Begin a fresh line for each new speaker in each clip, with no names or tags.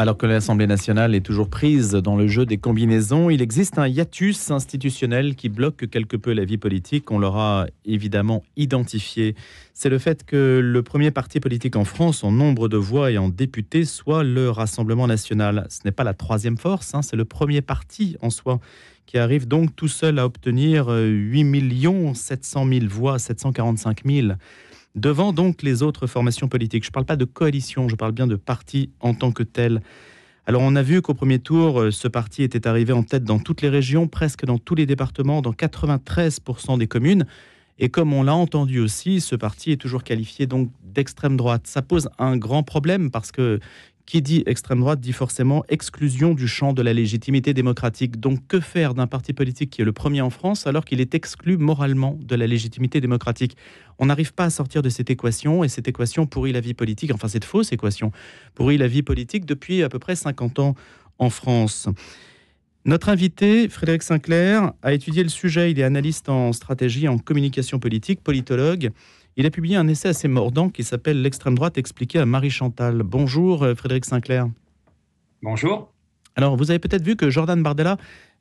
Alors que l'Assemblée nationale est toujours prise dans le jeu des combinaisons, il existe un hiatus institutionnel qui bloque quelque peu la vie politique. On l'aura évidemment identifié. C'est le fait que le premier parti politique en France en nombre de voix et en députés soit le Rassemblement national. Ce n'est pas la troisième force, hein, c'est le premier parti en soi qui arrive donc tout seul à obtenir 8 700 000 voix, 745 000 devant donc les autres formations politiques. Je ne parle pas de coalition, je parle bien de parti en tant que tel. Alors on a vu qu'au premier tour, euh, ce parti était arrivé en tête dans toutes les régions, presque dans tous les départements, dans 93% des communes. Et comme on l'a entendu aussi, ce parti est toujours qualifié donc d'extrême droite. Ça pose un grand problème parce que qui dit extrême droite dit forcément exclusion du champ de la légitimité démocratique. Donc que faire d'un parti politique qui est le premier en France alors qu'il est exclu moralement de la légitimité démocratique On n'arrive pas à sortir de cette équation et cette équation pourrit la vie politique, enfin cette fausse équation pourrit la vie politique depuis à peu près 50 ans en France. Notre invité, Frédéric Sinclair, a étudié le sujet. Il est analyste en stratégie, en communication politique, politologue. Il a publié un essai assez mordant qui s'appelle L'extrême droite expliquée à Marie Chantal. Bonjour euh, Frédéric Sinclair. Bonjour. Alors vous avez peut-être vu que Jordan Bardella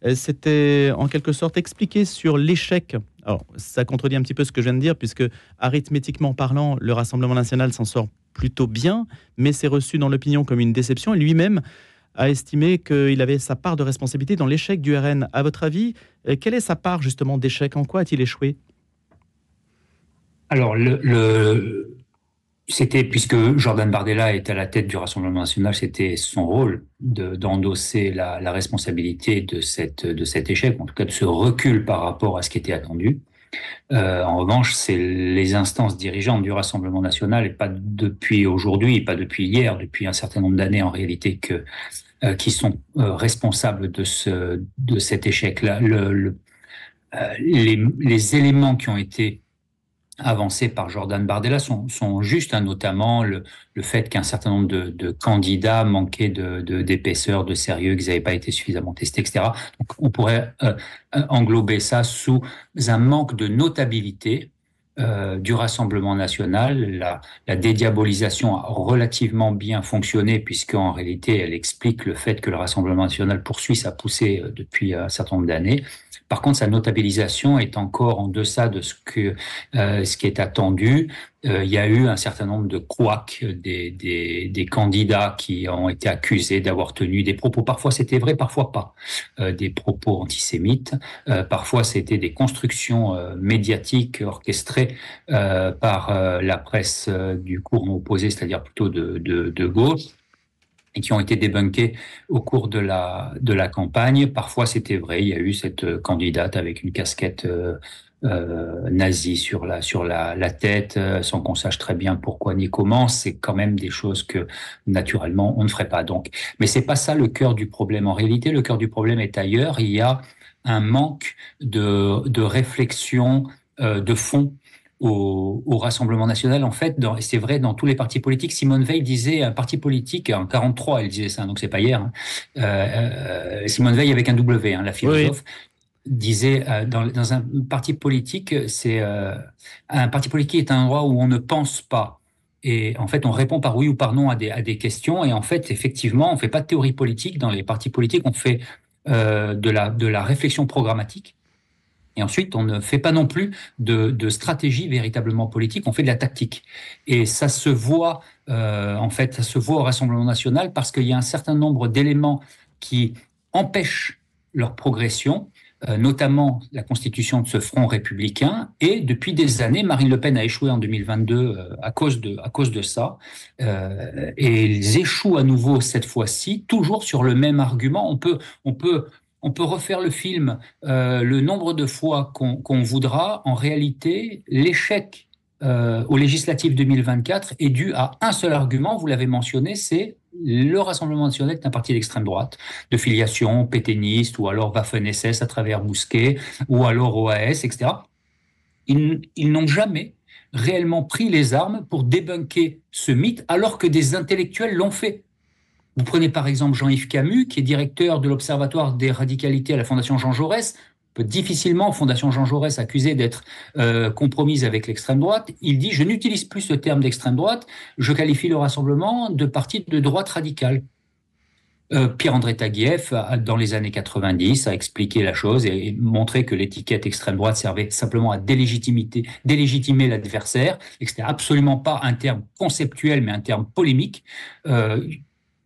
euh, s'était en quelque sorte expliqué sur l'échec. Alors ça contredit un petit peu ce que je viens de dire puisque arithmétiquement parlant, le Rassemblement national s'en sort plutôt bien, mais c'est reçu dans l'opinion comme une déception et lui-même a estimé qu'il avait sa part de responsabilité dans l'échec du RN. À votre avis, euh, quelle est sa part justement d'échec En quoi a-t-il échoué
alors, le, c'était, puisque Jordan Bardella est à la tête du Rassemblement national, c'était son rôle d'endosser la, responsabilité de, cette, de cet échec, en tout cas de ce recul par rapport à ce qui était attendu. Euh, en revanche, c'est les instances dirigeantes du Rassemblement national, et pas depuis aujourd'hui, pas depuis hier, depuis un certain nombre d'années en réalité, que, euh, qui sont euh, responsables de, ce, de cet échec-là. les, éléments qui ont été avancées par Jordan Bardella sont, justes, hein, notamment le, fait qu'un certain nombre de, candidats manquaient d'épaisseur, de, de, sérieux, qu'ils n'avaient pas été suffisamment testés, etc. Donc on pourrait euh, euh, englober ça sous un manque de notabilité euh, du Rassemblement national. La, dédiabolisation a relativement bien fonctionné, puisqu'en réalité, elle explique le fait que le Rassemblement national poursuit sa poussée euh, depuis euh, un certain nombre d'années. Par contre, sa notabilisation est encore en deçà de ce, que, ce qui est attendu. Euh, il y a eu un certain nombre de couacs euh, des, des, des candidats qui ont été accusés d'avoir tenu des propos. Parfois c'était vrai, parfois pas. Euh, des propos antisémites. parfois c'était des constructions médiatiques orchestrées par la presse du courant opposé, c'est-à-dire plutôt de, de, de gauche et qui ont été débunkés au cours de la, de la campagne. Parfois, c'était vrai, il y a eu cette candidate avec une casquette euh, nazi sur la sur la, tête, euh, sans qu'on sache très bien pourquoi ni comment. C'est quand même des choses que naturellement on ne ferait pas. Donc, mais c'est pas ça le cœur du problème. En réalité, le cœur du problème est ailleurs. Il y a un manque de, réflexion euh, de fond au, Rassemblement national. En fait, c'est vrai dans tous les partis politiques. Simone Veil disait un parti politique en 43, elle disait ça, donc c'est pas hier. Hein, Simone Veil avec un W, hein, la philosophe, disait euh, dans, un parti politique, c'est euh, un parti politique est un endroit où on ne pense pas. Et en fait, on répond par oui ou par non à des, à des questions. Et en fait, effectivement, on ne fait pas de théorie politique dans les partis politiques. On fait euh, de, la, de la réflexion programmatique. Et ensuite, on ne fait pas non plus de, de, stratégie véritablement politique, on fait de la tactique. Et ça se voit, en fait, ça se voit au Rassemblement national parce qu'il y a un certain nombre d'éléments qui empêchent leur progression euh, notamment la constitution de ce front républicain. Et depuis des années, Marine Le Pen a échoué en 2022 euh, à, cause de, à cause de ça. Euh, et ils échouent à nouveau cette fois-ci, toujours sur le même argument. On peut, on peut, on peut refaire le film le nombre de fois qu'on voudra. En réalité, l'échec euh, au aux législatives 2024 est dû à un seul argument, vous l'avez mentionné, c'est le Rassemblement national d'un parti d'extrême droite, de filiation péténiste, ou alors Waffen-SS à travers Bousquet, ou alors OAS, etc. Ils, ils n'ont jamais réellement pris les armes pour débunker ce mythe, alors que des intellectuels l'ont fait. Vous prenez par exemple Jean-Yves Camus, qui est directeur de l'Observatoire des radicalités à la Fondation Jean Jaurès difficilement, Fondation Jean Jaurès, accusé d'être euh, compromise avec l'extrême droite, il dit, je n'utilise plus ce terme d'extrême droite, je qualifie le rassemblement de parti de droite radicale. Euh, Pierre-André Taguieff, dans les années 90, a expliqué la chose et, montré que l'étiquette extrême droite servait simplement à délégitimer, l'adversaire et que ce n'était absolument pas un terme conceptuel, mais un terme polémique. Euh,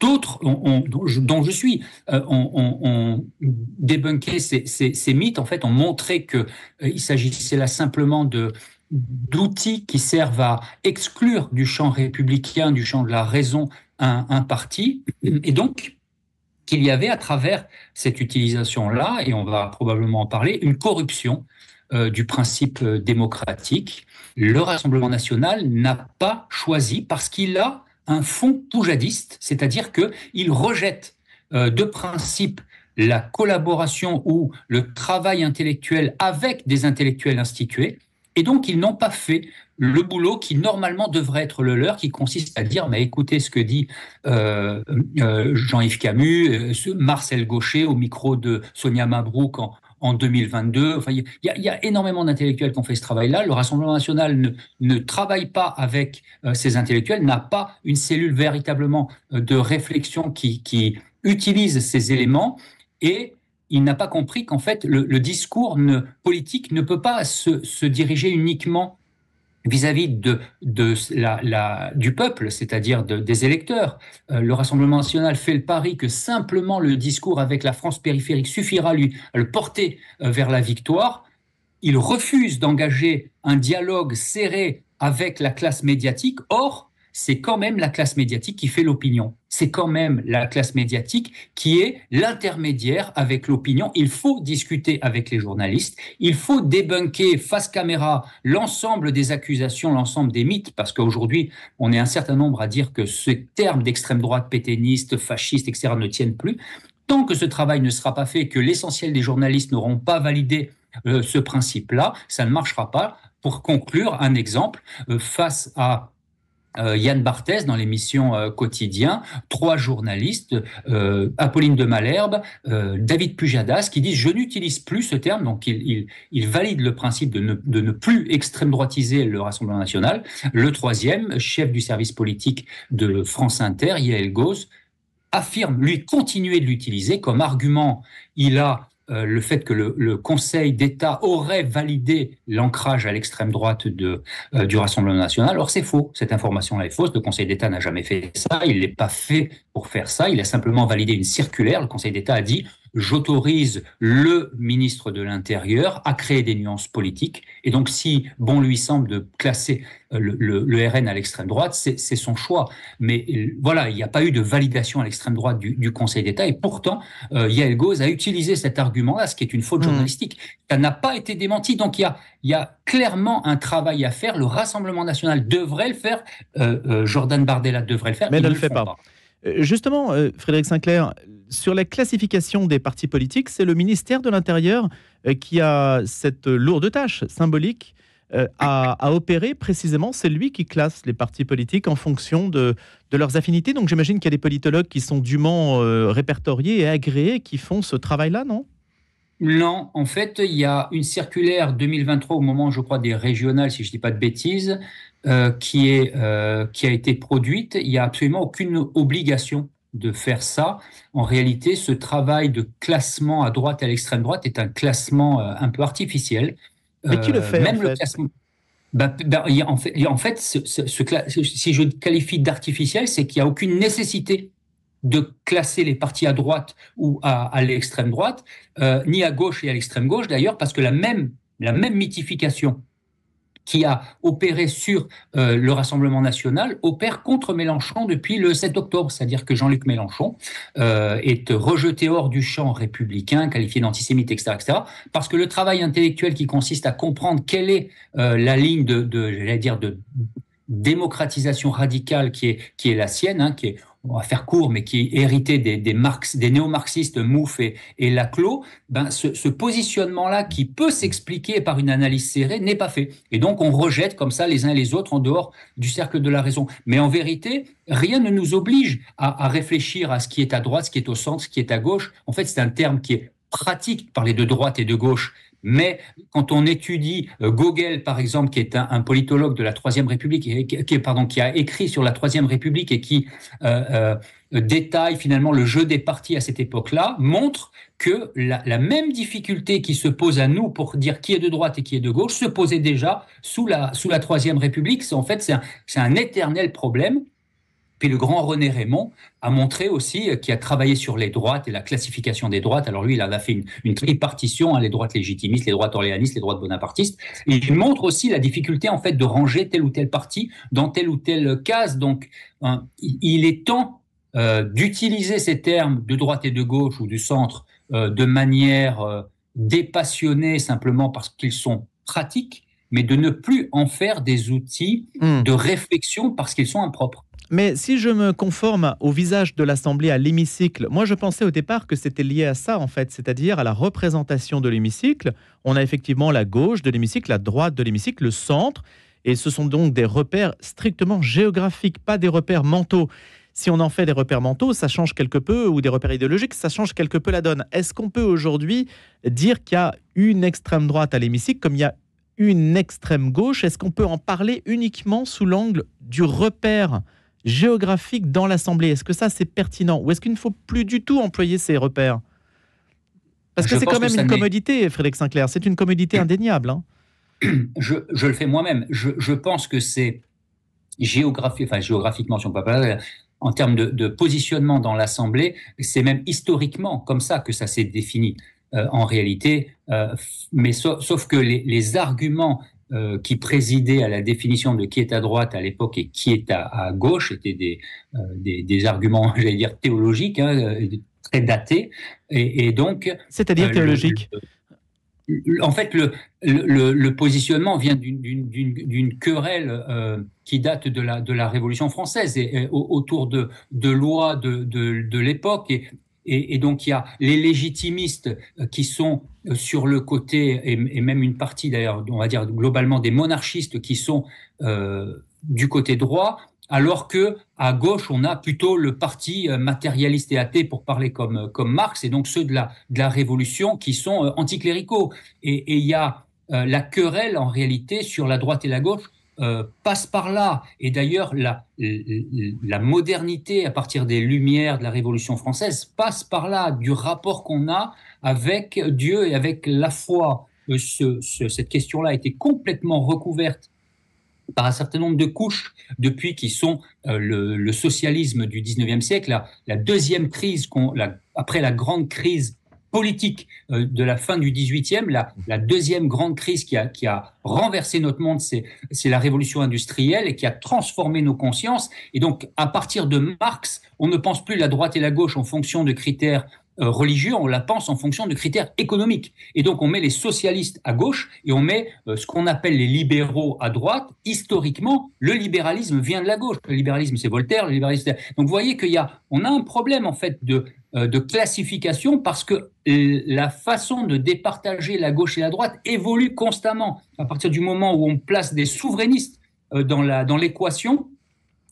d'autres dont, je suis, euh, ont, débunké ces, mythes, en fait, ont montré qu'il euh, s'agissait là simplement de d'outils qui servent à exclure du champ républicain, du champ de la raison, un, parti. Et donc, qu'il y avait à travers cette utilisation-là, et on va probablement en parler, une corruption euh, du principe démocratique. Le Rassemblement national n'a pas choisi, parce qu'il a un fonds poujadiste, c'est-à-dire qu'ils rejette euh, de principe la collaboration ou le travail intellectuel avec des intellectuels institués, et donc ils n'ont pas fait le boulot qui normalement devrait être le leur, qui consiste à dire, mais bah, écoutez ce que dit euh, euh, Jean-Yves Camus, Marcel Gaucher au micro de Sonia Mabrouk en, en 2022. il y, a énormément d'intellectuels qui ont fait ce travail-là. Le Rassemblement national ne, travaille pas avec euh, ces intellectuels, n'a pas une cellule véritablement euh, de réflexion qui, utilise ces éléments et il n'a pas compris qu'en fait le, discours politique ne peut pas se, se diriger uniquement vis-à-vis du peuple, c'est-à-dire des électeurs. Euh, le Rassemblement national fait le pari que simplement le discours avec la France périphérique suffira lui à le porter euh, vers la victoire. Il refuse d'engager un dialogue serré avec la classe médiatique. Or, c'est quand même la classe médiatique qui fait l'opinion. C'est quand même la classe médiatique qui est l'intermédiaire avec l'opinion. Il faut discuter avec les journalistes, il faut débunker face caméra l'ensemble des accusations, l'ensemble des mythes, parce qu'aujourd'hui, on est un certain nombre à dire que ces termes d'extrême droite pétainiste, fasciste, etc. ne tiennent plus. Tant que ce travail ne sera pas fait, que l'essentiel des journalistes n'auront pas validé euh, ce principe-là, ça ne marchera pas. Pour conclure, un exemple, euh, face à euh, Yann Barthès dans l'émission euh, Quotidien, trois journalistes, euh, Apolline de Malherbe, David Pujadas, qui disent je n'utilise plus ce terme, donc il, valide le principe de ne, plus extrême droitiser le Rassemblement national. Le troisième, chef du service politique de France Inter, Yael Gauz, affirme, lui, continuer de l'utiliser comme argument. Il a euh, le fait que le, Conseil d'État aurait validé l'ancrage à l'extrême droite euh, du Rassemblement national. Or, c'est faux. Cette information-là est fausse. Le Conseil d'État n'a jamais fait ça. Il n'est pas fait pour faire ça. Il a simplement validé une circulaire. Le Conseil d'État a dit j'autorise le ministre de l'Intérieur à créer des nuances politiques. Et donc, si bon lui semble de classer euh, le, RN à l'extrême droite, c'est son choix. Mais euh, voilà, il n'y a pas eu de validation à l'extrême droite du, Conseil d'État. Et pourtant, euh, Yael Gauz a utilisé cet argument-là, ce qui est une faute mmh. journalistique. Ça n'a pas été démenti. Donc, il y a, a clairement un travail à faire. Le Rassemblement national devrait le faire. Jordan Bardella devrait le faire. Mais ne le, fait pas.
Euh, justement, euh, Frédéric Sinclair, sur la classification des partis politiques, c'est le ministère de l'Intérieur euh, qui a cette lourde tâche symbolique à, opérer précisément. C'est lui qui classe les partis politiques en fonction de leurs affinités. Donc j'imagine qu'il y a des politologues qui sont dûment répertoriés et agréés qui font ce travail-là, non non, en fait, il y
a une circulaire 2023 au moment, je crois, des régionales, si je ne dis pas de bêtises, euh, qui, est, euh, qui a été produite. Il n'y a absolument aucune obligation de faire ça. En réalité, ce travail de classement à droite et à l'extrême droite est un classement euh, un peu artificiel. Mais qui le fait Même en fait en fait, ce, si je qualifie d'artificiel, c'est qu'il n'y a aucune nécessité de classer les partis à droite ou à, l'extrême droite, euh, ni à gauche et à l'extrême gauche d'ailleurs, parce que la même, la même mythification qui a opéré sur euh, le Rassemblement national opère contre Mélenchon depuis le 7 octobre, c'est-à-dire que Jean-Luc Mélenchon euh, est rejeté hors du champ républicain, qualifié d'antisémite, etc., etc., parce que le travail intellectuel qui consiste à comprendre quelle est la ligne de, j'allais dire, de démocratisation radicale qui est, qui est la sienne, hein, qui est on va faire court, mais qui héritait des, néo-marxistes Mouffe et, Laclos, ben ce, positionnement-là, qui peut s'expliquer par une analyse serrée, n'est pas fait. Et donc, on rejette comme ça les uns et les autres en dehors du cercle de la raison. Mais en vérité, rien ne nous oblige à, à réfléchir à ce qui est à droite, ce qui est au centre, ce qui est à gauche. En fait, c'est un terme qui est pratique, parler de droite et de gauche, mais quand on étudie euh, Gogel, par exemple, qui est un, politologue de la Troisième République, qui, a écrit sur la Troisième République et qui euh, euh, détaille finalement le jeu des partis à cette époque-là, montre que la, même difficulté qui se pose à nous pour dire qui est de droite et qui est de gauche se posait déjà sous la, Troisième République. En fait, c'est un éternel problème. Puis le grand René Raymond a montré aussi, euh, qui a travaillé sur les droites et la classification des droites. Alors lui, il a fait une, une tripartition, hein, les droites légitimistes, les droites orléanistes, les droites bonapartistes. Et il montre aussi la difficulté en fait de ranger tel ou tel parti dans telle ou telle case. Donc, hein, il est temps euh, d'utiliser ces termes de droite et de gauche ou du centre euh, de manière dépassionnée simplement parce qu'ils sont pratiques, mais de ne plus en faire des outils hmm. de
réflexion parce qu'ils sont impropres. Mais si je me conforme au visage de l'Assemblée à l'hémicycle, moi je pensais au départ que c'était lié à ça en fait, c'est-à-dire à la représentation de l'hémicycle. On a effectivement la gauche de l'hémicycle, la droite de l'hémicycle, le centre, et ce sont donc des repères strictement géographiques, pas des repères mentaux. Si on en fait des repères mentaux, ça change quelque peu, ou des repères idéologiques, ça change quelque peu la donne. Est-ce qu'on peut aujourd'hui dire qu'il y a une extrême droite à l'hémicycle comme il y a une extrême gauche Est-ce qu'on peut en parler uniquement sous l'angle du repère géographique dans l'Assemblée. Est-ce que ça, c'est pertinent Ou est-ce qu'il ne faut plus du tout employer ces repères Parce que c'est quand même une commodité, Frédéric Sinclair. C'est une commodité indéniable. Hein. Je, le fais moi-même. Je, pense que c'est
géographique, enfin, géographiquement, si on peut pas en termes de, positionnement dans l'Assemblée, c'est même historiquement comme ça que ça s'est défini. Euh, en réalité, euh, mais sauf que les, les arguments euh, qui présidait à la définition de qui est à droite à l'époque et qui est à, gauche étaient des, euh, des, arguments, j'allais dire, théologiques, hein, euh, très datés. Et, donc. C'est-à-dire théologiques en fait, le, le, positionnement vient d'une querelle qui date de la, de la Révolution française et autour de, de lois de, de, de l'époque et, et, donc il y a les légitimistes euh, qui sont euh, sur le côté, et, même une partie d'ailleurs, on va dire globalement des monarchistes qui sont euh, du côté droit, alors que à gauche on a plutôt le parti matérialiste et athée pour parler comme, comme Marx, et donc ceux de la, de la révolution qui sont anticléricaux. Et, il y a la querelle en réalité sur la droite et la gauche euh, passe par là. Et d'ailleurs, la, modernité à partir des Lumières de la Révolution française passe par là, du rapport qu'on a avec Dieu et avec la foi. Euh, cette question-là a été complètement recouverte par un certain nombre de couches depuis qui sont euh, le, socialisme du 19e siècle, la, deuxième crise, après la grande crise politique euh, de la fin du 18e, la, la deuxième grande crise qui a, qui a renversé notre monde, c'est, c'est la révolution industrielle et qui a transformé nos consciences. Et donc, à partir de Marx, on ne pense plus la droite et la gauche en fonction de critères euh, religieux, on la pense en fonction de critères économiques. Et donc on met les socialistes à gauche et on met euh, ce qu'on appelle les libéraux à droite. Historiquement, le libéralisme vient de la gauche. Le libéralisme, c'est Voltaire. Le libéralisme, donc vous voyez qu'il y a, on a un problème en fait de, euh, de classification parce que la façon de départager la gauche et la droite évolue constamment. À partir du moment où on place des souverainistes dans l'équation,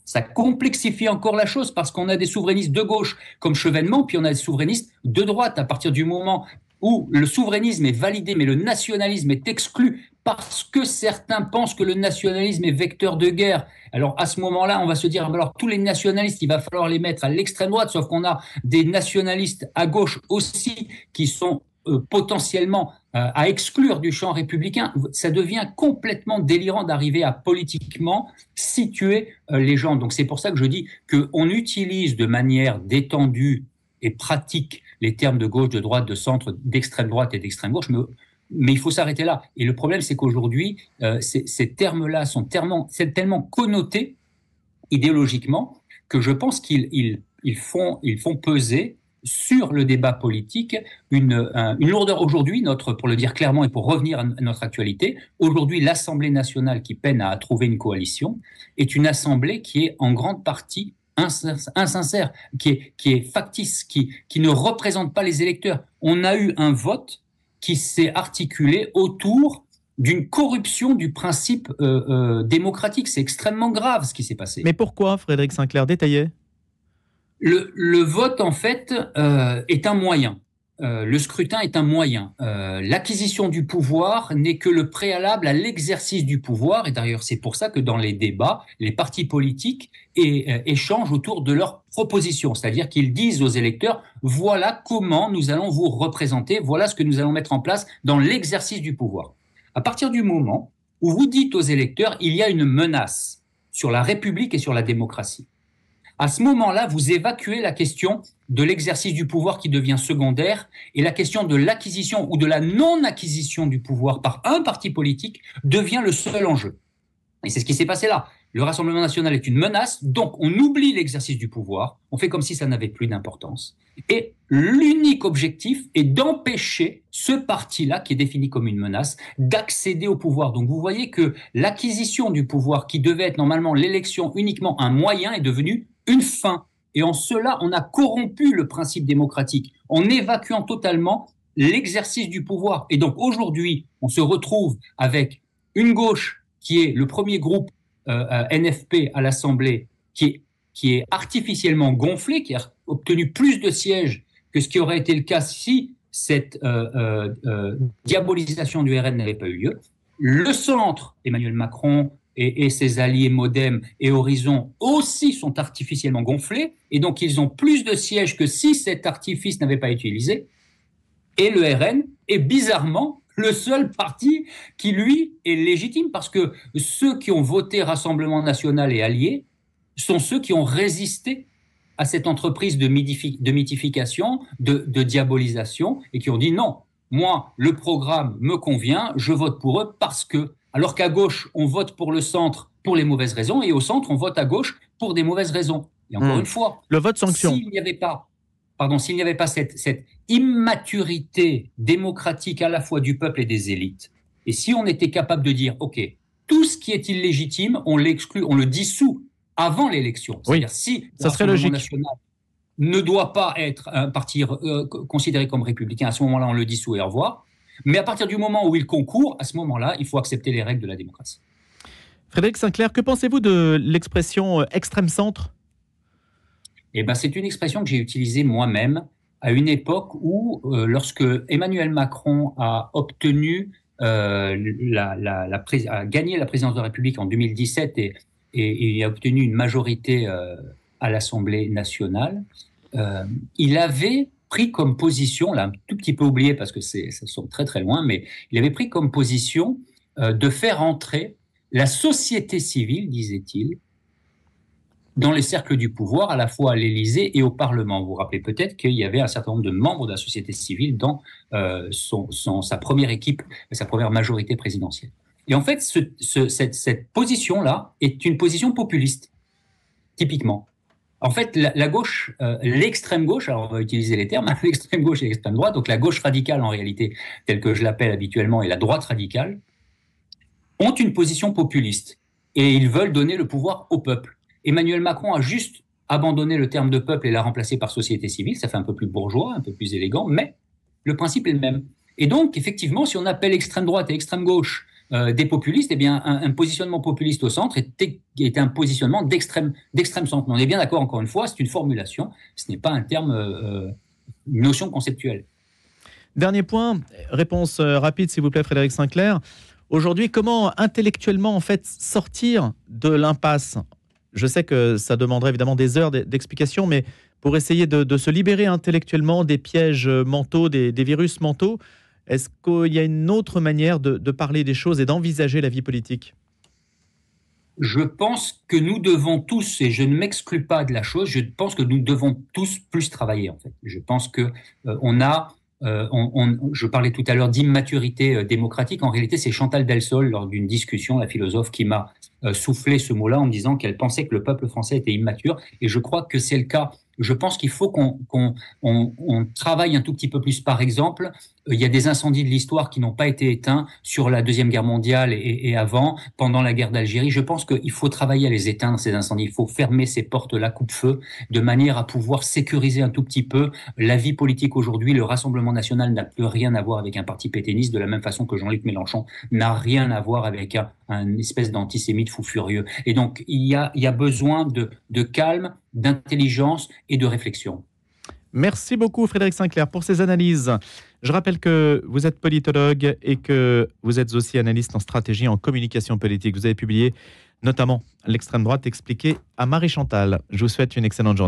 ça complexifie encore la chose parce qu'on a des souverainistes de gauche comme Chevènement, puis on a des souverainistes de droite. À partir du moment où le souverainisme est validé, mais le nationalisme est exclu parce que certains pensent que le nationalisme est vecteur de guerre. Alors à ce moment-là, on va se dire, alors tous les nationalistes, il va falloir les mettre à l'extrême droite, sauf qu'on a des nationalistes à gauche aussi qui sont euh, potentiellement euh, à exclure du champ républicain, ça devient complètement délirant d'arriver à politiquement situer euh, les gens. Donc c'est pour ça que je dis qu'on utilise de manière détendue et pratique les termes de gauche, de droite, de centre, d'extrême droite et d'extrême gauche, mais, il faut s'arrêter là. Et le problème, c'est qu'aujourd'hui, euh, ces, termes-là sont tellement, connotés idéologiquement que je pense qu'ils ils, font peser sur le débat politique une, lourdeur. Aujourd'hui, notre, pour le dire clairement et pour revenir à notre actualité, aujourd'hui, l'Assemblée nationale qui peine à trouver une coalition est une assemblée qui est en grande partie insincère, qui est, factice, qui, ne représente pas les électeurs. On a eu un vote qui s'est articulé autour d'une corruption du principe euh, euh, démocratique. C'est extrêmement grave
ce qui s'est passé. Mais pourquoi, Frédéric Sinclair Détaillé
le, vote, en fait, euh, est un moyen. Euh, le scrutin est un moyen. Euh, l'acquisition du pouvoir n'est que le préalable à l'exercice du pouvoir. Et d'ailleurs, c'est pour ça que dans les débats, les partis politiques échangent autour de leurs propositions. C'est-à-dire qu'ils disent aux électeurs, voilà comment nous allons vous représenter, voilà ce que nous allons mettre en place dans l'exercice du pouvoir. À partir du moment où vous dites aux électeurs, il y a une menace sur la République et sur la démocratie à ce moment-là, vous évacuez la question de l'exercice du pouvoir qui devient secondaire et la question de l'acquisition ou de la non-acquisition du pouvoir par un parti politique devient le seul enjeu. Et c'est ce qui s'est passé là. Le Rassemblement national est une menace, donc on oublie l'exercice du pouvoir, on fait comme si ça n'avait plus d'importance. Et l'unique objectif est d'empêcher ce parti-là, qui est défini comme une menace, d'accéder au pouvoir. Donc vous voyez que l'acquisition du pouvoir, qui devait être normalement l'élection uniquement un moyen, est devenue une fin. Et en cela, on a corrompu le principe démocratique en évacuant totalement l'exercice du pouvoir. Et donc aujourd'hui, on se retrouve avec une gauche qui est le premier groupe euh, euh, NFP à l'Assemblée, qui est, qui est artificiellement gonflé, qui a obtenu plus de sièges que ce qui aurait été le cas si cette euh, diabolisation du RN n'avait pas eu lieu. Le centre, Emmanuel Macron, et, ses alliés Modem et Horizon aussi sont artificiellement gonflés, et donc ils ont plus de sièges que si cet artifice n'avait pas été utilisé. Et le RN est bizarrement le seul parti qui, lui, est légitime, parce que ceux qui ont voté Rassemblement national et alliés sont ceux qui ont résisté à cette entreprise de, de mythification, de diabolisation, et qui ont dit non, moi, le programme me convient, je vote pour eux parce que alors qu'à gauche, on vote pour le centre pour les mauvaises raisons, et au centre, on vote à gauche pour des mauvaises raisons. Et encore hmm. une fois, le vote sanction. S'il n'y avait pas, pardon, s'il n'y avait pas cette, immaturité démocratique à la fois du peuple et des élites, et si on était capable de dire, OK, tout ce qui est illégitime, on l'exclut, on le dissout avant l'élection. C'est-à-dire si ça serait logique. National ne doit pas être un parti euh, considéré comme républicain, à ce moment-là, on le dissout et au revoir. Mais à partir du moment où il concourt, à ce moment-là, il faut accepter les règles de la démocratie. Frédéric Sinclair, que pensez-vous de l'expression euh, extrême centre eh ben, C'est une expression que j'ai utilisée moi-même à une époque où, euh, lorsque Emmanuel Macron a obtenu, euh, la, la, gagné la présidence de la République en 2017 et, et, a obtenu une majorité à l'Assemblée nationale, il avait pris comme position, là un tout petit peu oublié parce que c'est, ça sont très très loin, mais il avait pris comme position euh, de faire entrer la société civile, disait-il, dans les cercles du pouvoir, à la fois à l'Élysée et au Parlement. Vous vous rappelez peut-être qu'il y avait un certain nombre de membres de la société civile dans euh, son, sa première équipe, sa première majorité présidentielle. Et en fait, cette, cette position-là est une position populiste, typiquement. En fait, la, gauche, euh, l'extrême gauche, alors on va utiliser les termes, l'extrême gauche et l'extrême droite, donc la gauche radicale en réalité, telle que je l'appelle habituellement, et la droite radicale, ont une position populiste et ils veulent donner le pouvoir au peuple. Emmanuel Macron a juste abandonné le terme de peuple et l'a remplacé par société civile, ça fait un peu plus bourgeois, un peu plus élégant, mais le principe est le même. Et donc, effectivement, si on appelle extrême droite et extrême gauche euh, des populistes, eh bien, un, positionnement populiste au centre est, un positionnement d'extrême centre. on est bien d'accord, encore une fois, c'est une formulation, ce n'est pas un terme, une euh, euh,
notion conceptuelle. Dernier point, réponse rapide, s'il vous plaît, Frédéric Sinclair. Aujourd'hui, comment intellectuellement en fait sortir de l'impasse Je sais que ça demanderait évidemment des heures d'explication, mais pour essayer de, se libérer intellectuellement des pièges mentaux, des virus mentaux, est-ce qu'il y a une autre manière de, parler des choses et d'envisager la vie politique je pense que nous
devons tous, et je ne m'exclus pas de la chose, je pense que nous devons tous plus travailler en fait. Je pense que euh, on a, euh, je parlais tout à l'heure d'immaturité euh, démocratique. En réalité, c'est Chantal Delsol lors d'une discussion, la philosophe, qui m'a soufflé ce mot-là en disant qu'elle pensait que le peuple français était immature, et je crois que c'est le cas. Je pense qu'il faut qu'on travaille un tout petit peu plus. Par exemple, euh, il y a des incendies de l'histoire qui n'ont pas été éteints sur la Deuxième Guerre mondiale et, avant, pendant la guerre d'Algérie. Je pense qu'il faut travailler à les éteindre, ces incendies. Il faut fermer ces portes-là, coupe-feu, de manière à pouvoir sécuriser un tout petit peu la vie politique aujourd'hui. Le Rassemblement national n'a plus rien à voir avec un parti pétainiste, de la même façon que Jean-Luc Mélenchon n'a rien à voir avec un, espèce d'antisémite fou furieux. Et donc, il y a,
besoin de calme, d'intelligence et de réflexion. Merci beaucoup Frédéric Sinclair pour ces analyses. Je rappelle que vous êtes politologue et que vous êtes aussi analyste en stratégie en communication politique. Vous avez publié notamment L'extrême droite expliquée à Marie Chantal. Je vous souhaite une excellente journée.